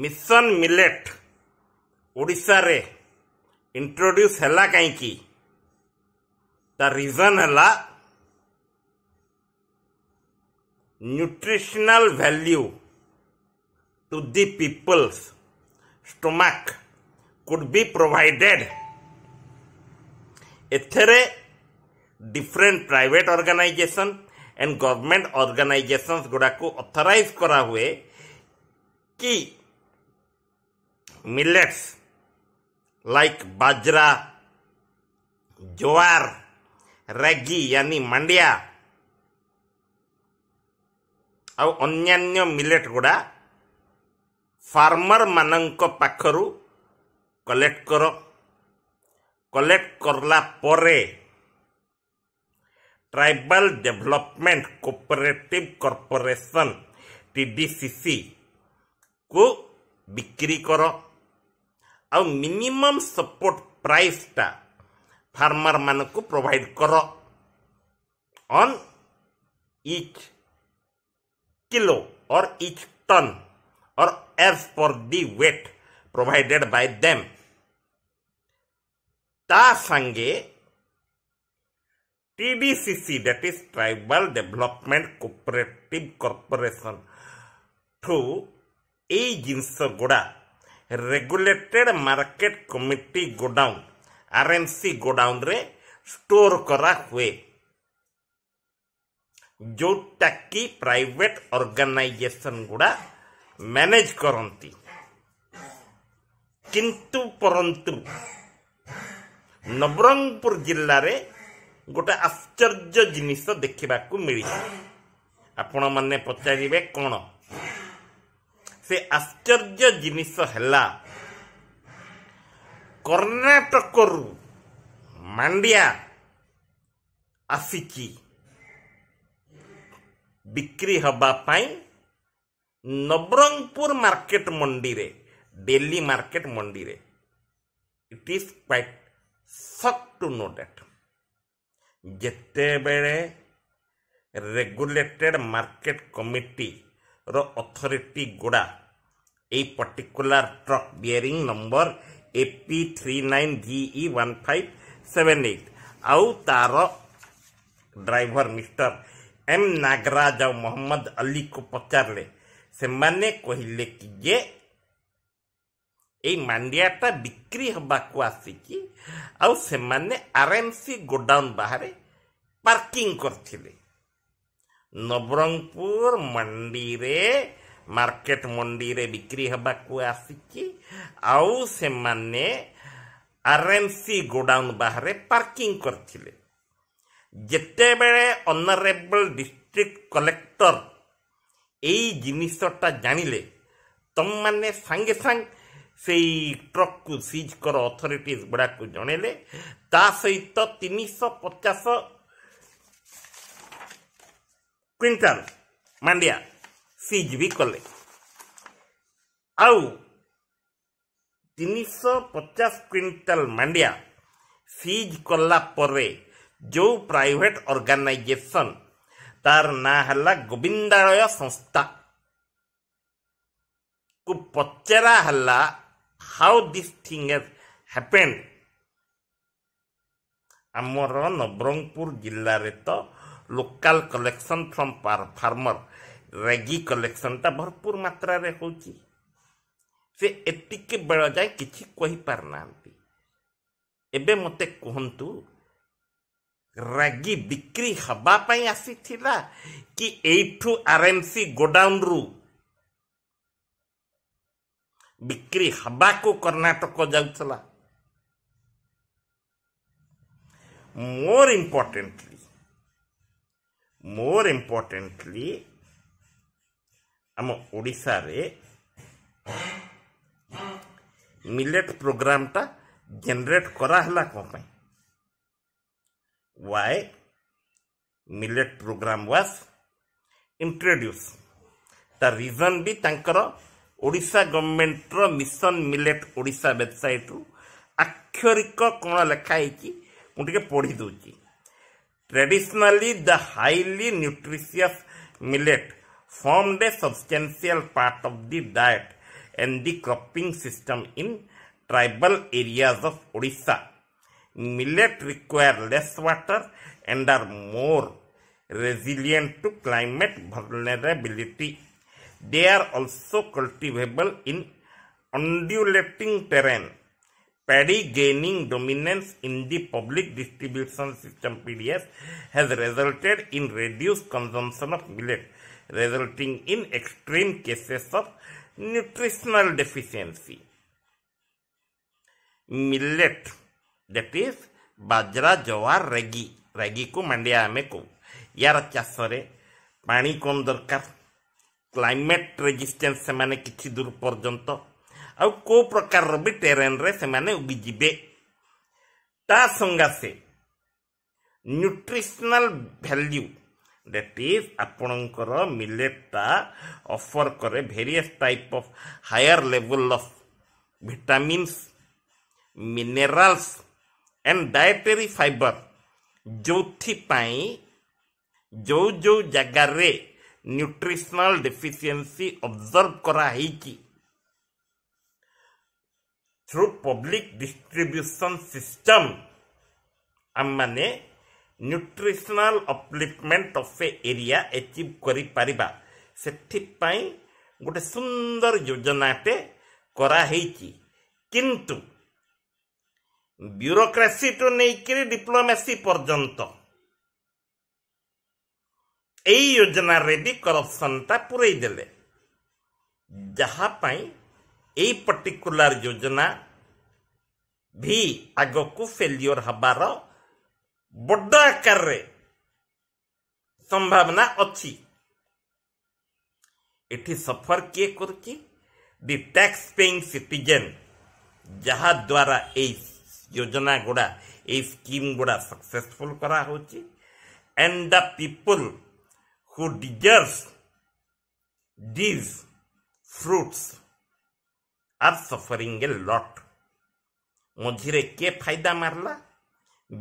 Mission millet रे introduce है कहीं ता रीजन है nutritional value to the people's stomach could be provided एथेरे different private organization and government organizations गुड़ा को ऑथराइज करा हुए कि millets like bajra, jowar, Regi, yani mandia. Aw onyanyo millet guda farmer manangko pakaru collect koro collect korla pore tribal development cooperative corporation TDCC ku bikiri करो ଆଉ minimum support ପ୍ରାଇସ୍ଟା ଫାର୍ମରମାନଙ୍କୁ provide କର on each kilo or each ton or as per the weight provided by them ତା ସାଙ୍ଗେ TDCC, that is Tribal Development Cooperative Corporation, through এই জিনিস গুড়া regulated market committee godown RMC ଗୋଡାଉନରେ ଷ୍ଟୋର କରାହୁଏ ଯେଉଁଟାକି ପ୍ରାଇଭେଟ ଅର୍ଗାନାଇଜେସନ୍ ଗୁଡ଼ା ମ୍ୟାନେଜ କରନ୍ତି କିନ୍ତୁ ପରନ୍ତୁ ନବରଙ୍ଗପୁର ଜିଲ୍ଲାରେ ଗୋଟେ ଆଶ୍ଚର୍ଯ୍ୟ ଜିନିଷ ଦେଖିବାକୁ ମିଳିଛି ଆପଣମାନେ ପଚାରିବେ କ'ଣ ସେ ଆଶ୍ଚର୍ଯ୍ୟ ଜିନିଷ ହେଲା କର୍ଣ୍ଣାଟକରୁ ମାଣ୍ଡିଆ ଆସିଛି ବିକ୍ରି ହେବା ପାଇଁ ନବରଙ୍ଗପୁର ମାର୍କେଟ ମଣ୍ଡିରେ ଡେଲି ମାର୍କେଟ ମଣ୍ଡିରେ it is quite such to know that ଯେତେବେଳେ ରେଗୁଲେଟେଡ୍ ମାର୍କେଟ କମିଟି ର ଅଥରିଟି ଗୁଡ଼ା ଏଇ particular truck bearing number AP three nine G E one five seven eight ଆଉ ତାର ଡ୍ରାଇଭର ମିଷ୍ଟର ଏମ୍ ନାଗରାଜ ଆଉ ମହମ୍ମଦ ଅଲିକୁ ପଚାରିଲେ ସେମାନେ କହିଲେ କି ଯେ ଏଇ ମାଣ୍ଡିଆଟା ବିକ୍ରି ହେବାକୁ ଆସିକି ଆଉ ସେମାନେ ଆର୍ଏମ୍ସି ଗୋଡାଉନ୍ ବାହାରେ ପାର୍କିଂ କରିଥିଲେ ନବରଙ୍ଗପୁର ମଣ୍ଡିରେ ମାର୍କେଟ ମଣ୍ଡିରେ ବିକ୍ରି ହେବାକୁ ଆସିଛି ଆଉ ସେମାନେ ଆର୍ଏମ୍ସି ଗୋଡାଉନ୍ ବାହାରେ ପାର୍କିଂ କରିଥିଲେ ଯେତେବେଳେ ଅନରେବଲ୍ ଡିଷ୍ଟ୍ରିକ୍ଟ କଲେକ୍ଟର ଏଇ ଜିନିଷଟା ଜାଣିଲେ ତମମାନେ ସାଙ୍ଗେ ସାଙ୍ଗେ ସେଇ ଟ୍ରକ୍କୁ ସିଜ୍ କର ଅଥରିଟିଜ୍ ଗୁଡ଼ାକୁ ଜଣେଇଲେ ତା ସହିତ ତିନିଶହ ପଚାଶ କ୍ୱିଣ୍ଟାଲ ମାଣ୍ଡିଆ ସିଜ୍ ବି କଲେ ଆଉ ତିନିଶହ ପଚାଶ କ୍ୱିଣ୍ଟାଲ ମାଣ୍ଡିଆ ସିଜ୍ କଲା ପରେ ଯେଉଁ ପ୍ରାଇଭେଟ୍ ଅର୍ଗାନାଇଜେସନ୍ ତାର ନାଁ ହେଲା ଗୋବିନ୍ଦାଳୟ ସଂସ୍ଥା କୁ ପଚରା ହେଲା how this thing has happened ଆମର ନବରଙ୍ଗପୁର ଜିଲ୍ଲାରେ ତ लोकाल कलेक्शन फ्रम फार्मर रेगी कलेक्शन टा भरपूर मात्रा रे होची से एतिक के बेळ जाय किछि कहि पार नांती एबे मते कहंतु रेगी बिक्री हबा पई आसी थिला कि एठू आरएमसी गोडाउन रु बिक्री हबा को कर्नाटक जाउथला मोर इम्पोर्टेंटली ମୋର ଇମ୍ପୋର୍ଟାଣ୍ଟଲି ଆମ ଓଡ଼ିଶାରେ ମିଲେଟ୍ ପ୍ରୋଗ୍ରାମ୍ଟା ଜେନେରେଟ୍ କରାହେଲା କ'ଣ ପାଇଁ why millet program was introduce ତା ରିଜନ୍ ବି ତାଙ୍କର ଓଡ଼ିଶା ଗଭର୍ଣ୍ଣମେଣ୍ଟର ମିଶନ୍ ମିଲେଟ୍ ଓଡ଼ିଶା ୱେବସାଇଟ୍ରୁ ଆକ୍ଷରିକ କ'ଣ ଲେଖା ହେଇଛି ମୁଁ ଟିକେ ପଢ଼ି ଦେଉଛି Traditionally, the highly nutritious millet formed a substantial part of the diet and the cropping system in tribal areas of Odisha. Millet require less water and are more resilient to climate vulnerability. They are also cultivable in undulating terrain Paddy gaining dominance in the public distribution system PDS has resulted in reduced consumption of millet, resulting in extreme cases of nutritional deficiency. Millet, that is बाजरा जवार रैगी रैगी को मंडिया आम कहू यार चाषे पा कम दरकार climate resistance से किसी दूर पर्यंत ଆଉ କୋଉ ପ୍ରକାରର ବି ଟେରେନ୍ରେ ସେମାନେ ଉଗିଯିବେ ତା ସଙ୍ଗାସେ ନ୍ୟୁଟ୍ରିସନାଲ ଭ୍ୟାଲ୍ୟୁ ଦ୍ୟାଟ୍ ଇଜ୍ ଆପଣଙ୍କର ମିଲେଟ୍ଟା ଅଫର୍ କରେ various type of higher level of vitamins minerals and dietary fibre ଯେଉଁଥିପାଇଁ ଯେଉଁ ଯେଉଁ ଜାଗାରେ ନ୍ୟୁଟ୍ରିସନାଲ ଡେଫିସିଏନ୍ସି ଅବଜର୍ଭ କରାହେଇଛି through public distribution system ଆମମାନେ nutritional upliftment of a area achieve କରିପାରିବା ସେଥିପାଇଁ ଗୋଟେ ସୁନ୍ଦର ଯୋଜନାଟେ କରାହେଇଛି କିନ୍ତୁ ବ୍ୟୁରୋକ୍ରାସିଠୁ ନେଇକିରି ଡିପ୍ଲୋମାସି ପର୍ଯ୍ୟନ୍ତ ଏଇ ଯୋଜନାରେ ବି କରପ୍ସନଟା ପୁରେଇ ଦେଲେ ଯାହା ପାଇଁ ଏଇ ପର୍ଟିକୁଲାର ଯୋଜନା ବି ଆଗକୁ ଫେଲିଓର ହେବାର ବଡ଼ ଆକାରରେ ସମ୍ଭାବନା ଅଛି ଏଠି ସଫର କିଏ କରୁଛି ଦି ଟ୍ୟାକ୍ସ ପେଇଂ ସିଟିଜେନ୍ ଯାହାଦ୍ୱାରା ଏଇ ଯୋଜନା ଗୁଡ଼ା ଏଇ ସ୍କିମ୍ ଗୁଡ଼ା ସକ୍ସେସଫୁଲ୍ କରାହେଉଛି and the people who deserve these fruits are suffering a lot. ମଝିରେ କିଏ ଫାଇଦା ମାରିଲା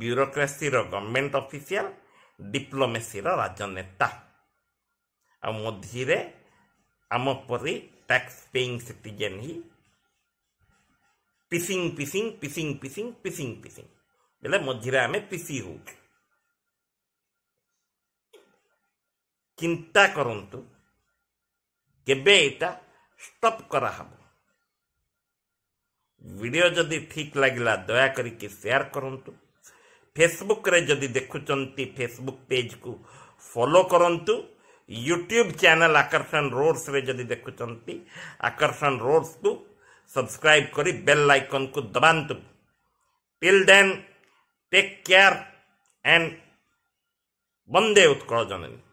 ବ୍ୟୁରୋକ୍ରାସିର ଗଭର୍ଣ୍ଣମେଣ୍ଟ ଅଫିସିଆଲ ଡିପ୍ଲୋମେସିର ରାଜନେତା ଆଉ ମଝିରେ ଆମ ପରି ଟ୍ୟାକ୍ସ ପେଇଂ ସିଟିଜେନ୍ ହିଁ ପିସିଂ ପିସିଂ ପିସିଂ ପିସିଂ ପିସିଂ ପିସିଂ ବେଲେ ମଝିରେ ଆମେ ପିସି ହେଉଛୁ ଚିନ୍ତା କରନ୍ତୁ କେବେ ଏଇଟା ଷ୍ଟପ୍ କରାହେବ ଭିଡ଼ିଓ ଯଦି ଠିକ୍ ଲାଗିଲା ଦୟାକରିକି ସେୟାର କରନ୍ତୁ ଫେସବୁକ୍ରେ ଯଦି ଦେଖୁଛନ୍ତି ଫେସବୁକ୍ ପେଜ୍କୁ ଫଲୋ କରନ୍ତୁ ୟୁଟ୍ୟୁବ୍ ଚ୍ୟାନେଲ୍ ଆକର୍ଷଣ ରୋଡ୍ସରେ ଯଦି ଦେଖୁଛନ୍ତି ଆକର୍ଷଣ ରୋଡ୍ସକୁ ସବସ୍କ୍ରାଇବ୍ କରି ବେଲ୍ ଆଇକନ୍କୁ ଦବାନ୍ତୁ till then take care and ବନ୍ଦେ ଉତ୍କଳ ଜନନୀ